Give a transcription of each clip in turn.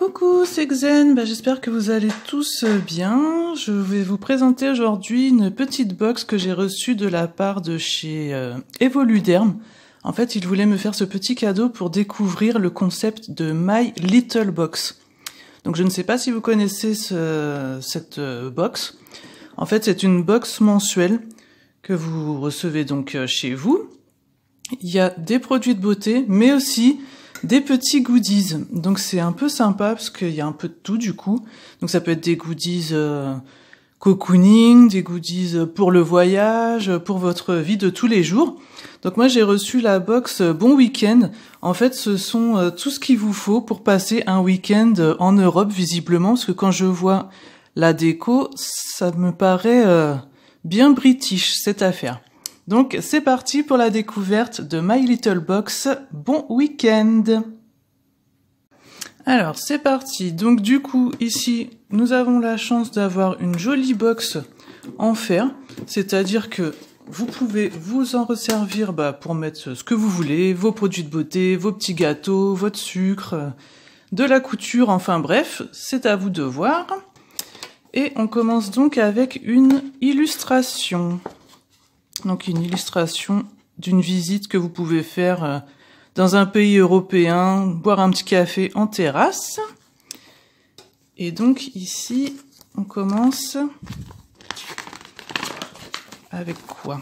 Coucou, c'est Xen. Bah, j'espère que vous allez tous euh, bien. Je vais vous présenter aujourd'hui une petite box que j'ai reçue de la part de chez euh, Evoluderm. En fait, ils voulaient me faire ce petit cadeau pour découvrir le concept de My Little Box. Donc, je ne sais pas si vous connaissez cette euh, box. En fait, c'est une box mensuelle que vous recevez donc chez vous. Il y a des produits de beauté, mais aussi des petits goodies. Donc c'est un peu sympa parce qu'il y a un peu de tout du coup. Donc ça peut être des goodies euh, cocooning, des goodies pour le voyage, pour votre vie de tous les jours. Donc moi j'ai reçu la box euh, Bon Week-end. En fait ce sont euh, tout ce qu'il vous faut pour passer un week-end en Europe visiblement parce que quand je vois la déco ça me paraît bien british cette affaire. Donc c'est parti pour la découverte de My Little Box. Bon week-end Alors c'est parti. Donc du coup ici nous avons la chance d'avoir une jolie box en fer. C'est-à-dire que vous pouvez vous en resservir bah, pour mettre ce que vous voulez, vos produits de beauté, vos petits gâteaux, votre sucre, de la couture, enfin bref, c'est à vous de voir. Et on commence donc avec une illustration donc une illustration d'une visite que vous pouvez faire euh, dans un pays européen, boire un petit café en terrasse. Et donc ici, on commence avec quoi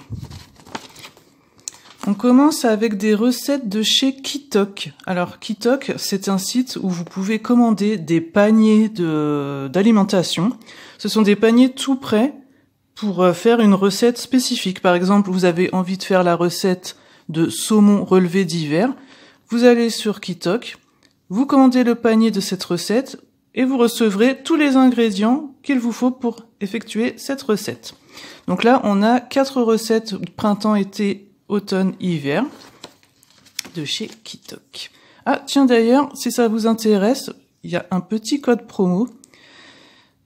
On commence avec des recettes de chez Kitok. Alors Kitok, c'est un site où vous pouvez commander des paniers d'alimentation. Ce sont des paniers tout prêts pour euh, faire une recette spécifique. Par exemple, vous avez envie de faire la recette de saumon relevé d'hiver. Vous allez sur Kitok, vous commandez le panier de cette recette et vous recevrez tous les ingrédients qu'il vous faut pour effectuer cette recette. Donc là, on a quatre recettes printemps, été, automne, hiver de chez Kitok. Ah, tiens d'ailleurs, si ça vous intéresse, il y a un petit code promo.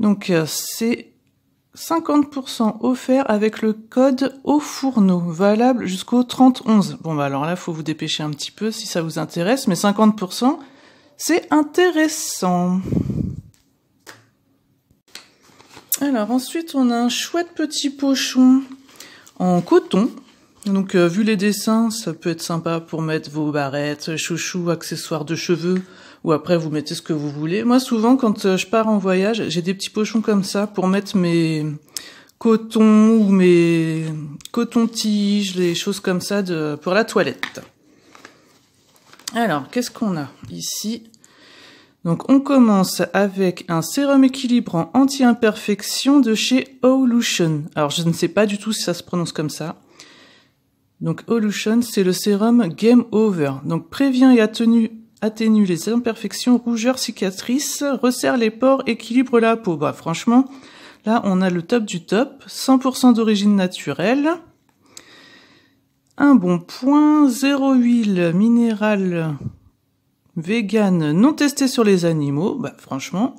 Donc euh, c'est 50% offert avec le code au fourneau, valable jusqu'au 31. Bon bah alors là, faut vous dépêcher un petit peu si ça vous intéresse, mais 50%, c'est intéressant. Alors ensuite, on a un chouette petit pochon en coton. Donc euh, vu les dessins, ça peut être sympa pour mettre vos barrettes, chouchous, accessoires de cheveux, ou après vous mettez ce que vous voulez. Moi souvent quand euh, je pars en voyage, j'ai des petits pochons comme ça pour mettre mes cotons ou mes cotons-tiges, les choses comme ça de, pour la toilette. Alors, qu'est-ce qu'on a ici Donc, on commence avec un sérum équilibrant anti-imperfection de chez Olution. Alors, je ne sais pas du tout si ça se prononce comme ça. Donc, Olution, c'est le sérum Game Over. Donc, prévient et tenu atténue les imperfections, rougeurs, cicatrices, resserre les pores, équilibre la peau. Bah franchement, là on a le top du top, 100% d'origine naturelle. Un bon point, zéro huile minérale vegan non testé sur les animaux. Bah franchement,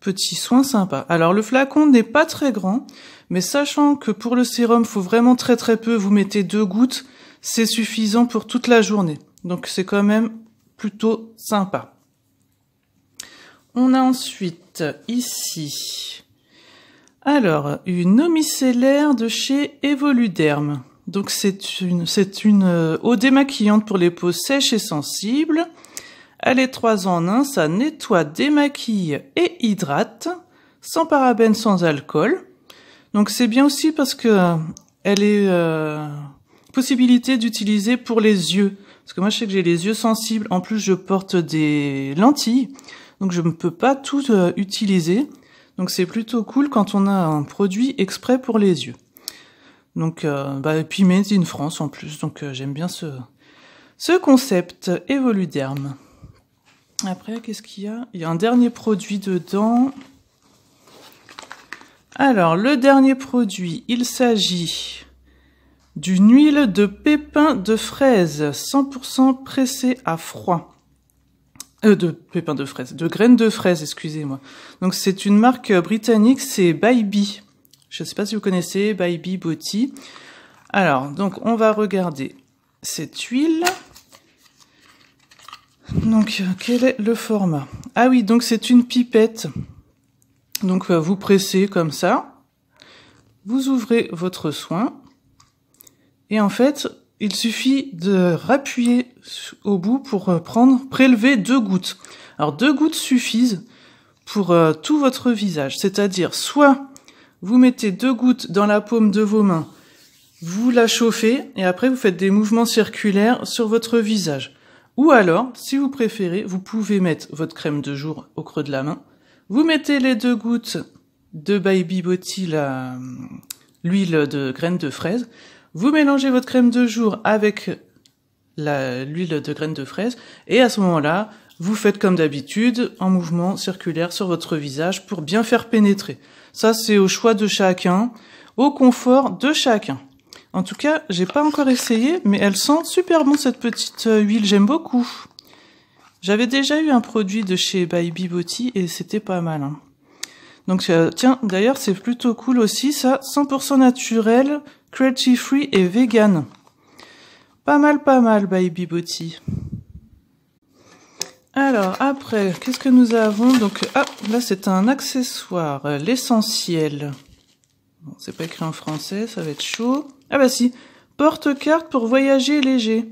petit soin sympa. Alors le flacon n'est pas très grand, mais sachant que pour le sérum, faut vraiment très très peu, vous mettez deux gouttes, c'est suffisant pour toute la journée. Donc c'est quand même plutôt sympa. On a ensuite ici, alors, une omicellaire de chez Evoluderm. Donc c'est une, c'est une euh, eau démaquillante pour les peaux sèches et sensibles. Elle est 3 en 1, ça nettoie, démaquille et hydrate, sans parabènes, sans alcool. Donc c'est bien aussi parce que euh, elle est euh, possibilité d'utiliser pour les yeux. Parce que moi, je sais que j'ai les yeux sensibles. En plus, je porte des lentilles. Donc, je ne peux pas tout euh, utiliser. Donc, c'est plutôt cool quand on a un produit exprès pour les yeux. Donc, euh, bah, et puis Made in France en plus. Donc, euh, j'aime bien ce, ce concept Evoluderm. Après, qu'est-ce qu'il y a Il y a un dernier produit dedans. Alors, le dernier produit, il s'agit d'une huile de pépin de fraise 100% pressée à froid. Euh, de pépins de fraise, de graines de fraise, excusez-moi. Donc c'est une marque euh, britannique, c'est Baby. Je ne sais pas si vous connaissez Baby Boti Alors, donc on va regarder cette huile. Donc, euh, quel est le format Ah oui, donc c'est une pipette. Donc, vous pressez comme ça. Vous ouvrez votre soin et en fait, il suffit de rappuyer au bout pour euh, prendre, prélever deux gouttes. Alors deux gouttes suffisent pour euh, tout votre visage. C'est-à-dire, soit vous mettez deux gouttes dans la paume de vos mains, vous la chauffez et après vous faites des mouvements circulaires sur votre visage. Ou alors, si vous préférez, vous pouvez mettre votre crème de jour au creux de la main. Vous mettez les deux gouttes de Baby Body, hum, l'huile de graines de fraise. Vous mélangez votre crème de jour avec l'huile de graines de fraise et à ce moment-là, vous faites comme d'habitude un mouvement circulaire sur votre visage pour bien faire pénétrer. Ça, c'est au choix de chacun, au confort de chacun. En tout cas, j'ai pas encore essayé, mais elle sent super bon cette petite euh, huile, j'aime beaucoup. J'avais déjà eu un produit de chez Baby et c'était pas mal. Hein. Donc euh, tiens, d'ailleurs c'est plutôt cool aussi ça, 100% naturel, Cruelty free et vegan. Pas mal, pas mal, Baby Booty Alors, après, qu'est-ce que nous avons Donc, ah, là, c'est un accessoire, euh, l'essentiel. Bon, c'est pas écrit en français, ça va être chaud. Ah bah si, porte-carte pour voyager léger.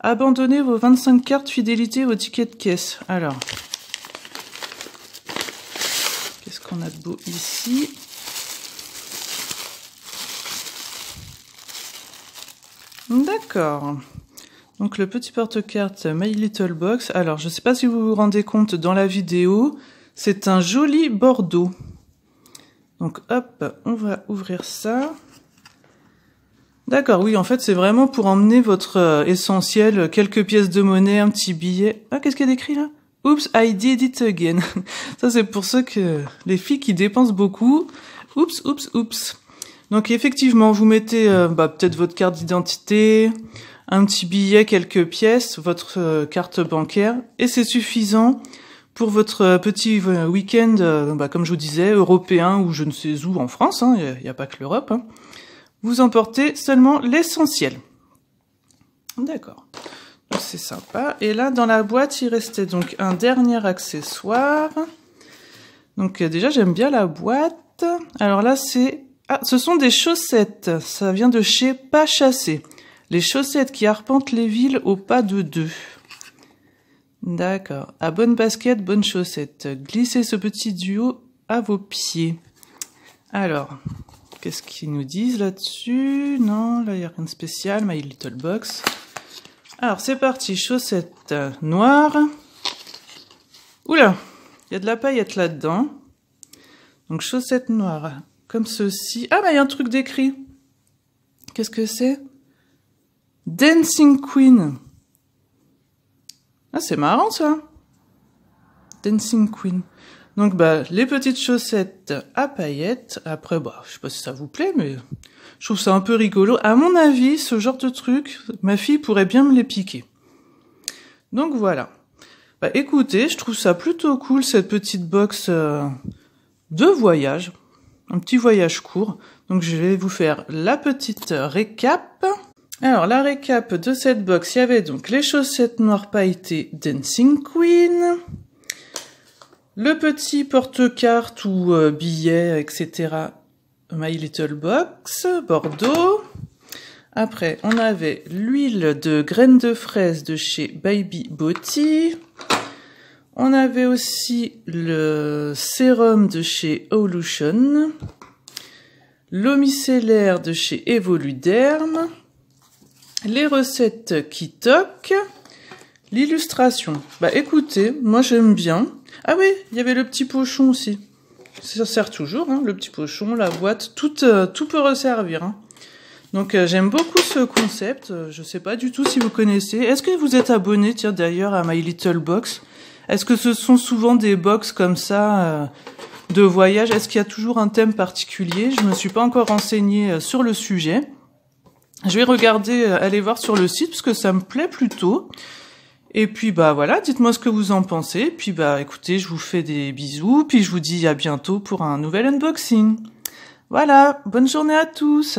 Abandonnez vos 25 cartes fidélité vos tickets de caisse. Alors, qu'est-ce qu'on a de beau ici D'accord. Donc le petit porte-carte My Little Box. Alors je ne sais pas si vous vous rendez compte dans la vidéo, c'est un joli bordeaux. Donc hop, on va ouvrir ça. D'accord, oui, en fait c'est vraiment pour emmener votre euh, essentiel, quelques pièces de monnaie, un petit billet. Ah, qu'est-ce qu'il y a d'écrit là Oups, I did it again. ça c'est pour ceux que les filles qui dépensent beaucoup. Oups, oups, oups. Donc effectivement, vous mettez euh, bah, peut-être votre carte d'identité, un petit billet, quelques pièces, votre euh, carte bancaire, et c'est suffisant pour votre euh, petit week-end, bah, comme je vous disais, européen ou je ne sais où en France, il hein, n'y a, pas que l'Europe. Hein. Vous emportez seulement l'essentiel. D'accord. C'est sympa. Et là, dans la boîte, il restait donc un dernier accessoire. Donc déjà, j'aime bien la boîte. Alors là, c'est ah, ce sont des chaussettes. Ça vient de chez Pas Chassé. Les chaussettes qui arpentent les villes au pas de deux. D'accord. À ah, bonne basket, bonne chaussette. Glissez ce petit duo à vos pieds. Alors, qu'est-ce qu'ils nous disent là-dessus Non, là, il n'y a rien de spécial. My Little Box. Alors, c'est parti. Chaussettes noires. Oula, il y a de la paillette là-dedans. Donc, chaussettes noires. Comme ceci. Ah, bah, il y a un truc décrit. Qu'est-ce que c'est Dancing Queen. Ah, c'est marrant, ça. Dancing Queen. Donc, bah, les petites chaussettes à paillettes. Après, bah, je sais pas si ça vous plaît, mais je trouve ça un peu rigolo. À mon avis, ce genre de truc, ma fille pourrait bien me les piquer. Donc, voilà. Bah, écoutez, je trouve ça plutôt cool, cette petite box euh, de voyage un petit voyage court. Donc je vais vous faire la petite récap. Alors la récap de cette box, il y avait donc les chaussettes noires pailletées Dancing Queen, le petit porte-carte ou euh, billet, etc. My Little Box, Bordeaux. Après, on avait l'huile de graines de fraise de chez Baby Botti, on avait aussi le sérum de chez Evolution, l'eau de chez Evoluderm, les recettes qui toquent, l'illustration. Bah écoutez, moi j'aime bien. Ah oui, il y avait le petit pochon aussi. Ça sert toujours, hein, le petit pochon, la boîte, tout, euh, tout peut resservir. Hein. Donc euh, j'aime beaucoup ce concept. Euh, je ne sais pas du tout si vous connaissez. Est-ce que vous êtes abonné, tiens d'ailleurs, à My Little Box est-ce que ce sont souvent des box comme ça euh, de voyage Est-ce qu'il y a toujours un thème particulier Je ne me suis pas encore renseignée euh, sur le sujet. Je vais regarder, euh, aller voir sur le site parce que ça me plaît plutôt. Et puis bah voilà, dites-moi ce que vous en pensez. Puis bah écoutez, je vous fais des bisous, puis je vous dis à bientôt pour un nouvel unboxing. Voilà, bonne journée à tous.